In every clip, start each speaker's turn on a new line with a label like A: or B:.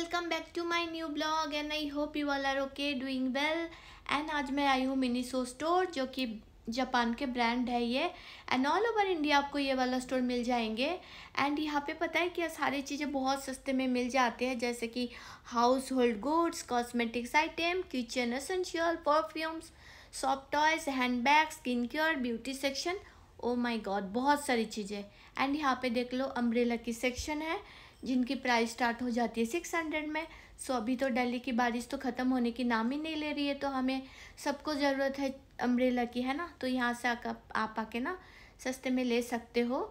A: welcome back to my new blog and I hope you all are okay doing well and आज मैं आई हूँ Miniso store जो कि Japan के brand है ये एंड ऑल ओवर इंडिया आपको ये वाला स्टोर मिल जाएंगे एंड यहाँ पे पता है कि सारी चीज़ें बहुत सस्ते में मिल जाते हैं जैसे कि household goods cosmetics item kitchen essential perfumes soft toys handbag skin care beauty section oh my God बहुत सारी चीज़ें एंड यहाँ पे देख लो अम्ब्रेला की सेक्शन है जिनकी प्राइस स्टार्ट हो जाती है सिक्स हंड्रेड में सो अभी तो दिल्ली की बारिश तो ख़त्म होने की नाम ही नहीं ले रही है तो हमें सबको ज़रूरत है अम्ब्रेला की है ना तो यहाँ से आप आके ना सस्ते में ले सकते हो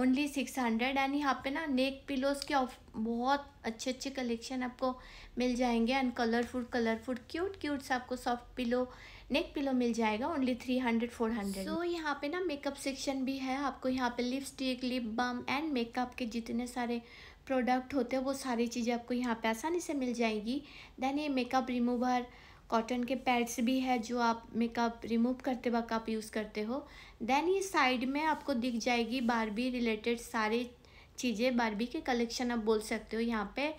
A: ओनली सिक्स हंड्रेड एंड यहाँ पे ना नेक पिलोज़ के ऑफ बहुत अच्छे अच्छे कलेक्शन आपको मिल जाएंगे and colourful colourful cute cute से आपको सॉफ्ट पिलो नेक पिलो मिल जाएगा only three hundred four hundred so यहाँ पे ना मेकअप सेक्शन भी है आपको यहाँ पे lipstick lip balm and makeup के जितने सारे प्रोडक्ट होते हैं वो सारी चीज़ें आपको यहाँ पे आसानी से मिल जाएंगी देन ये मेकअप रिमूवर कॉटन के पैड्स भी है जो आप मेकअप रिमूव करते वक्त आप यूज़ करते हो देन ये साइड में आपको दिख जाएगी बारबी रिलेटेड सारे चीज़ें बारबी के कलेक्शन आप बोल सकते हो यहाँ पे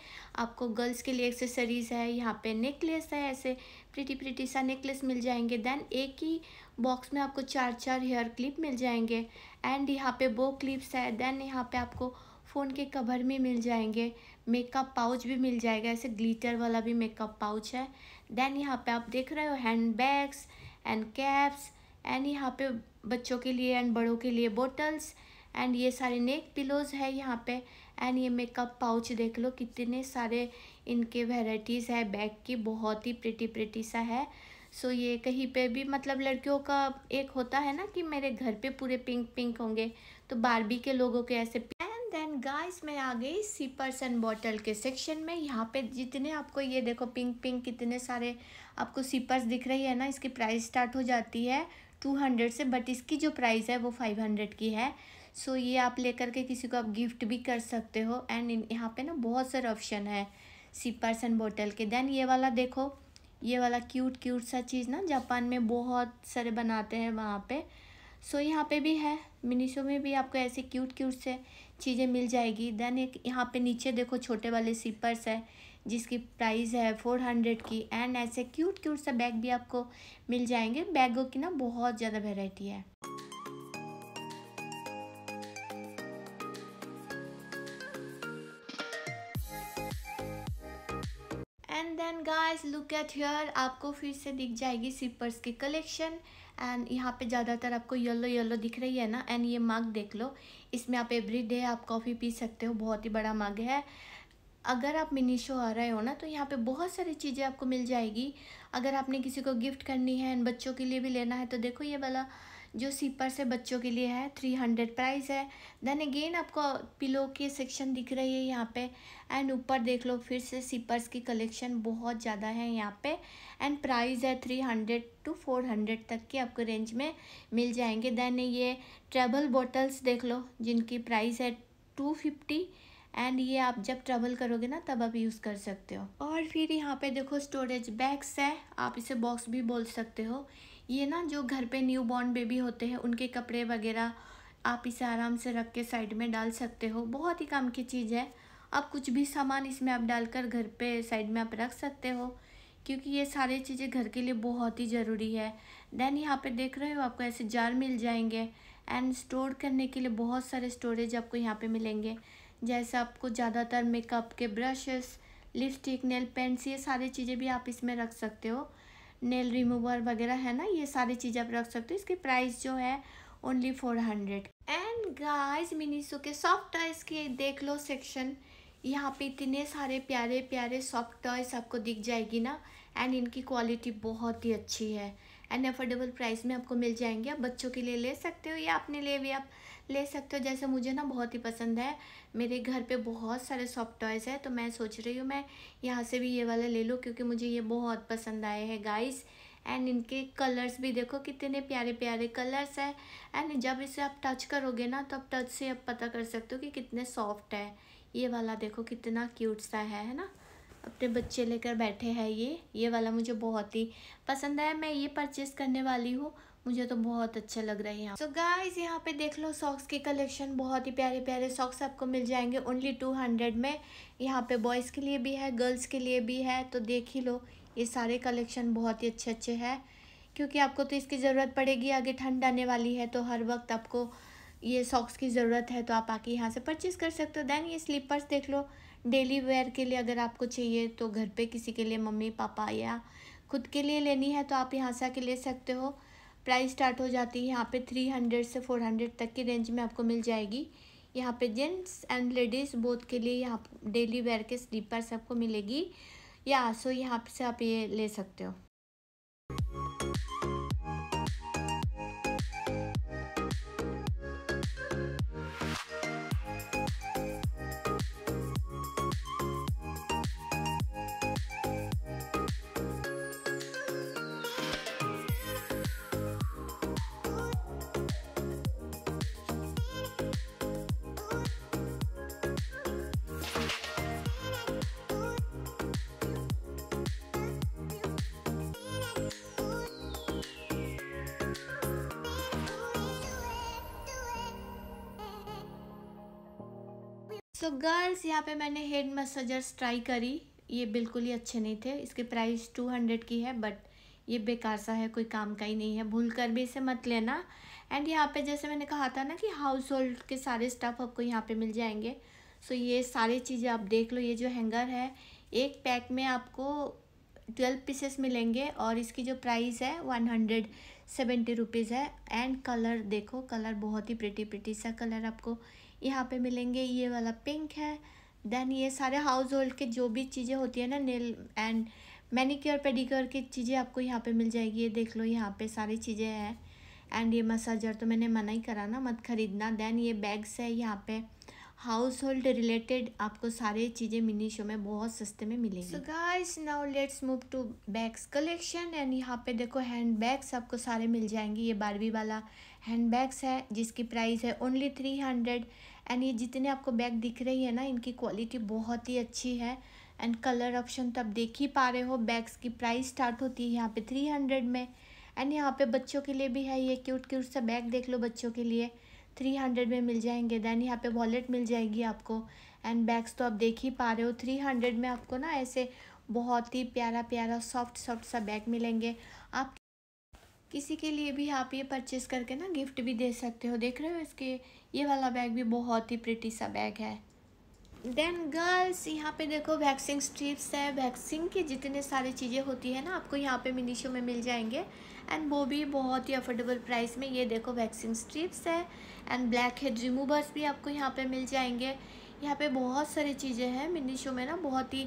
A: आपको गर्ल्स के लिए एक्सेसरीज है यहाँ पे नेकलेस है ऐसे प्रिटी प्रिटी सा नेकलेस मिल जाएंगे देन एक ही बॉक्स में आपको चार चार हेयर क्लिप मिल जाएंगे एंड यहाँ पे वो क्लिप्स है देन यहाँ पे आपको फ़ोन के कवर में मिल जाएंगे मेकअप पाउच भी मिल जाएगा ऐसे ग्लिटर वाला भी मेकअप पाउच है देन यहाँ पे आप देख रहे हो handbags and caps and यहाँ पे बच्चों के लिए एंड बड़ों के लिए बोटल्स एंड ये सारे नेक पिलोज है यहाँ पे एंड ये मेकअप पाउच देख लो कितने सारे इनके वेराइटीज़ है बैग की बहुत ही प्रिटी प्रिटी सा है सो so, ये कहीं पे भी मतलब लड़कियों का एक होता है ना कि मेरे घर पे पूरे पिंक पिंक होंगे तो बारबी के लोगों के ऐसे एंड गाइस मैं आ गई सिपर्स एंड बॉटल के सेक्शन में यहाँ पे जितने आपको ये देखो पिंक पिंक कितने सारे आपको सिपर्स दिख रही है ना इसकी प्राइस स्टार्ट हो जाती है टू हंड्रेड से बट इसकी जो प्राइस है वो फाइव हंड्रेड की है सो so, ये आप लेकर के किसी को आप गिफ्ट भी कर सकते हो एंड यहाँ पे ना बहुत सारे ऑप्शन है सिपर्स एंड बॉटल के देन ये वाला देखो ये वाला क्यूट क्यूट सा चीज़ ना जापान में बहुत सारे बनाते हैं वहाँ पे सो so, यहाँ पे भी है मिनीशो में भी आपको ऐसे क्यूट क्यूट से चीज़ें मिल जाएगी देन एक यहाँ पे नीचे देखो छोटे वाले सीपर्स है जिसकी प्राइस है फोर हंड्रेड की एंड ऐसे क्यूट क्यूट सा बैग भी आपको मिल जाएंगे बैगों की ना बहुत ज़्यादा वेराइटी है and then guys look at here आपको फिर से दिख जाएगी सीपर्स की कलेक्शन एंड यहाँ पे ज़्यादातर आपको येलो येलो दिख रही है ना एंड ये मग देख लो इसमें आप एवरी डे आप कॉफ़ी पी सकते हो बहुत ही बड़ा मग है अगर आप मिनीशो आ रहे हो ना तो यहाँ पे बहुत सारी चीज़ें आपको मिल जाएगी अगर आपने किसी को गिफ्ट करनी है एंड बच्चों के लिए भी लेना है तो देखो ये वाला जो सीपर से बच्चों के लिए है थ्री हंड्रेड प्राइस है देन अगेन आपको पिलो के सेक्शन दिख रही है यहाँ पे एंड ऊपर देख लो फिर से सीपर्स की कलेक्शन बहुत ज़्यादा है यहाँ पे एंड प्राइस है three hundred to four hundred तक के आपको रेंज में मिल जाएंगे देन ये ट्रेवल बॉटल्स देख लो जिनकी प्राइस है टू फिफ्टी एंड ये आप जब ट्रेवल करोगे ना तब आप यूज़ कर सकते हो और फिर यहाँ पे देखो स्टोरेज बैग्स है आप इसे बॉक्स भी बोल सकते हो ये ना जो घर पे न्यू बॉर्न बेबी होते हैं उनके कपड़े वगैरह आप इसे आराम से रख के साइड में डाल सकते हो बहुत ही काम की चीज़ है आप कुछ भी सामान इसमें आप डालकर घर पे साइड में आप रख सकते हो क्योंकि ये सारी चीज़ें घर के लिए बहुत ही ज़रूरी है देन यहाँ पे देख रहे हो आपको ऐसे जार मिल जाएंगे एंड स्टोर करने के लिए बहुत सारे स्टोरेज आपको यहाँ पे मिलेंगे जैसे आपको ज़्यादातर मेकअप के ब्रशेस लिपस्टिक नेल पेंट्स ये सारी चीज़ें भी आप इसमें रख सकते हो नेल रिमूवर वगैरह है ना ये सारी चीज़ आप रख सकते हो इसकी प्राइस जो है only four hundred and guys Miniso के सॉफ्ट टॉयस के देख लो सेक्शन यहाँ पे इतने सारे प्यारे प्यारे सॉफ्ट टॉयस आपको दिख जाएगी ना एंड इनकी क्वालिटी बहुत ही अच्छी है एंड अफोर्डेबल प्राइस में आपको मिल जाएंगे आप बच्चों के लिए ले सकते हो या अपने लिए भी आप ले सकते हो जैसे मुझे ना बहुत ही पसंद है मेरे घर पे बहुत सारे सॉफ्ट टॉयज़ है तो मैं सोच रही हूँ मैं यहाँ से भी ये वाला ले लूँ क्योंकि मुझे ये बहुत पसंद आए हैं गाइस एंड इनके कलर्स भी देखो कितने प्यारे प्यारे कलर्स है एंड जब इसे आप टच करोगे ना तो आप टच से आप पता कर सकते हो कि कितने सॉफ्ट है ये वाला देखो कितना क्यूट सा है है ना अपने बच्चे लेकर बैठे हैं ये ये वाला मुझे बहुत ही पसंद आया मैं ये परचेज़ करने वाली हूँ मुझे तो बहुत अच्छा लग रहा है यहाँ सो गाइस यहाँ पे देख लो सॉक्स के कलेक्शन बहुत ही प्यारे प्यारे सॉक्स आपको मिल जाएंगे ओनली टू हंड्रेड में यहाँ पे बॉयज़ के लिए भी है गर्ल्स के लिए भी है तो देख ही लो ये सारे कलेक्शन बहुत ही अच्छे अच्छे हैं क्योंकि आपको तो इसकी ज़रूरत पड़ेगी आगे ठंड आने वाली है तो हर वक्त आपको ये सॉक्स की ज़रूरत है तो आप आके यहाँ से परचेज़ कर सकते हो देन ये स्लीपर्स देख लो डेली वेयर के लिए अगर आपको चाहिए तो घर पे किसी के लिए मम्मी पापा या खुद के लिए लेनी है तो आप यहाँ से आके ले सकते हो प्राइस स्टार्ट हो जाती है यहाँ पे थ्री हंड्रेड से फोर हंड्रेड तक की रेंज में आपको मिल जाएगी यहाँ पे जेंट्स एंड लेडीज़ बोथ के लिए यहाँ डेली वेयर के स्लीपर सबको मिलेगी या सो यहाँ से आप ये ले सकते हो सो गर्ल्स यहाँ पे मैंने हेड मसाजर्स ट्राई करी ये बिल्कुल ही अच्छे नहीं थे इसके प्राइस टू हंड्रेड की है बट ये बेकार सा है कोई काम का ही नहीं है भूल कर भी इसे मत लेना एंड यहाँ पे जैसे मैंने कहा था ना कि हाउस होल्ड के सारे स्टफ़ आपको यहाँ पे मिल जाएंगे सो so ये सारी चीज़ें आप देख लो ये जो हैंगर है एक पैक में आपको ट्वेल्व पीसेस मिलेंगे और इसकी जो प्राइस है वन हंड्रेड सेवेंटी रुपीज़ है एंड कलर देखो कलर बहुत ही प्रिटी प्रिटी सा कलर आपको यहाँ पे मिलेंगे ये वाला पिंक है देन ये सारे हाउस होल्ड के जो भी चीज़ें होती है ना नेल एंड मैनिक्योर पेडिक्योर की चीज़ें आपको यहाँ पे मिल जाएगी ये देख लो यहाँ पे सारी चीज़ें हैं एंड ये मसाजर तो मैंने मना ही करा ना मत ख़रीदना देन ये बैग्स है यहाँ पे हाउस होल्ड रिलेटेड आपको सारे चीज़ें मिनी शो में बहुत सस्ते में मिलेंगी so guys now let's move to bags collection and यहाँ पे देखो हैंड बैग्स आपको सारे मिल जाएंगे ये बारहवीं वाला हैंड बैग्स है जिसकी प्राइस है ओनली थ्री हंड्रेड एंड ये जितने आपको बैग दिख रही है ना इनकी क्वालिटी बहुत ही अच्छी है एंड कलर ऑप्शन तो आप देख ही पा रहे हो बैग्स की प्राइस स्टार्ट होती है यहाँ पे थ्री हंड्रेड में एंड यहाँ पे बच्चों के लिए भी है ये क्यूट क्यूट सा बैग देख लो बच्चों के लिए थ्री हंड्रेड में मिल जाएंगे देन यहाँ पे वॉलेट मिल जाएगी आपको एंड बैग्स तो आप देख ही पा रहे हो थ्री हंड्रेड में आपको ना ऐसे बहुत ही प्यारा प्यारा सॉफ्ट सॉफ्ट सा बैग मिलेंगे आप किसी के लिए भी आप ये परचेज़ करके ना गिफ्ट भी दे सकते हो देख रहे हो इसके ये वाला बैग भी बहुत ही प्रिटी सा बैग है देन गर्ल्स यहाँ पे देखो वैक्सिंग स्ट्रिप्स है वैक्सिंग के जितने सारी चीज़ें होती है ना आपको यहाँ पे मिनीशो में मिल जाएंगे एंड वो भी बहुत ही अफोर्डेबल प्राइस में ये देखो वैक्सिंग स्ट्रिप्स है एंड ब्लैक हेड रिमूवर्स भी आपको यहाँ पे मिल जाएंगे यहाँ पे बहुत सारी चीज़ें हैं मिनी शो में ना बहुत ही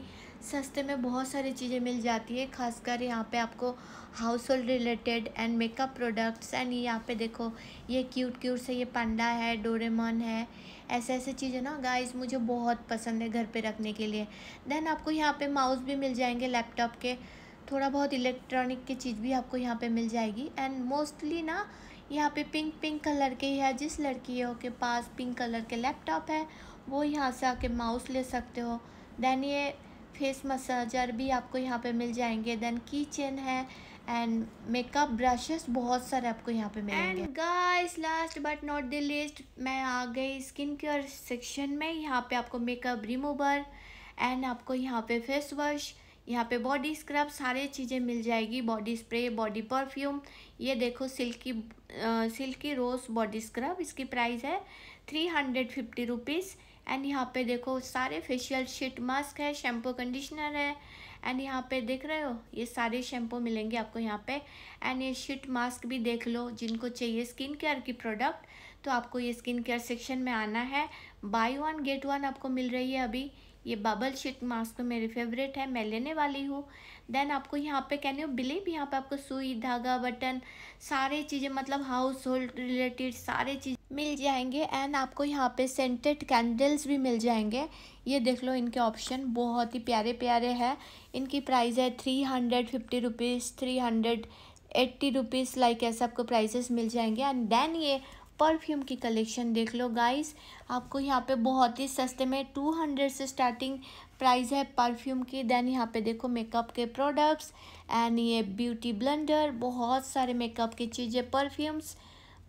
A: सस्ते में बहुत सारी चीज़ें मिल जाती है खासकर यहाँ पे आपको household related and makeup products and यहाँ पे देखो ये क्यूट क्यूट से ये पंडा है डोरेमोन है ऐसे ऐसे चीज़ें ना गाइस मुझे बहुत पसंद है घर पे रखने के लिए देन आपको यहाँ पे माउस भी मिल जाएंगे लैपटॉप के थोड़ा बहुत इलेक्ट्रॉनिक की चीज़ भी आपको यहाँ पर मिल जाएगी एंड मोस्टली ना यहाँ पे पिंक पिंक कलर के या जिस लड़की के पास पिंक कलर के लैपटॉप है वो यहाँ से आके माउस ले सकते हो दैन ये फेस मसाजर भी आपको यहाँ पे मिल जाएंगे दैन कीचेन है एंड मेकअप ब्रशेस बहुत सारे आपको यहाँ पे मिलेंगे and guys last but not the list मैं आ गई स्किन केयर सेक्शन में यहाँ पे आपको मेकअप रिमूवर एंड आपको यहाँ पे फेस वॉश यहाँ पे बॉडी स्क्रब सारे चीज़ें मिल जाएगी बॉडी स्प्रे बॉडी परफ्यूम ये देखो silky ah, silky rose body scrub इसकी प्राइस है three hundred fifty rupees and यहाँ पे देखो सारे फेशियल शीट मास्क है शैम्पू कंडीशनर है एंड यहाँ पे देख रहे हो ये सारे शैम्पू मिलेंगे आपको यहाँ पे एंड ये शीट मास्क भी देख लो जिनको चाहिए स्किन केयर की प्रोडक्ट तो आपको ये स्किन केयर सेक्शन में आना है बाय वन गेट वन आपको मिल रही है अभी ये बबल शीट मास्क मेरे फेवरेट है मैं लेने वाली हूँ देन आपको यहाँ पे कहने हो भी यहाँ पे आपको सुई धागा बटन सारे चीज़ें मतलब हाउस होल्ड रिलेटेड सारे चीज़ मिल जाएंगे एंड आपको यहाँ पे सेंटेड कैंडल्स भी मिल जाएंगे ये देख लो इनके ऑप्शन बहुत ही प्यारे प्यारे हैं इनकी प्राइस है three hundred fifty rupees three hundred eighty rupees like ऐसे आपको प्राइसेस मिल जाएंगे एंड देन ये परफ्यूम की कलेक्शन देख लो गाइस आपको यहाँ पे बहुत ही सस्ते में टू हंड्रेड से स्टार्टिंग प्राइस है परफ्यूम की देन यहाँ पे देखो मेकअप के प्रोडक्ट्स एंड ये ब्यूटी ब्लेंडर बहुत सारे मेकअप की चीज़ें परफ्यूम्स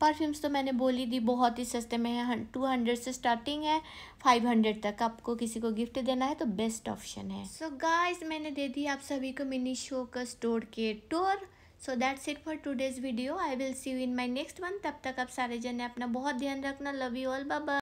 A: परफ्यूम्स तो मैंने बोली दी बहुत ही सस्ते में है टू हंड्रेड से स्टार्टिंग है फाइव हंड्रेड तक आपको किसी को गिफ्ट देना है तो बेस्ट ऑप्शन है सो so गाइस मैंने दे दी आप सभी को मिनी शो का स्टोर के tour so that's it for today's video I will see you in my next one तब तक आप सारे जने अपना बहुत ध्यान रखना लव यू ऑल बाबा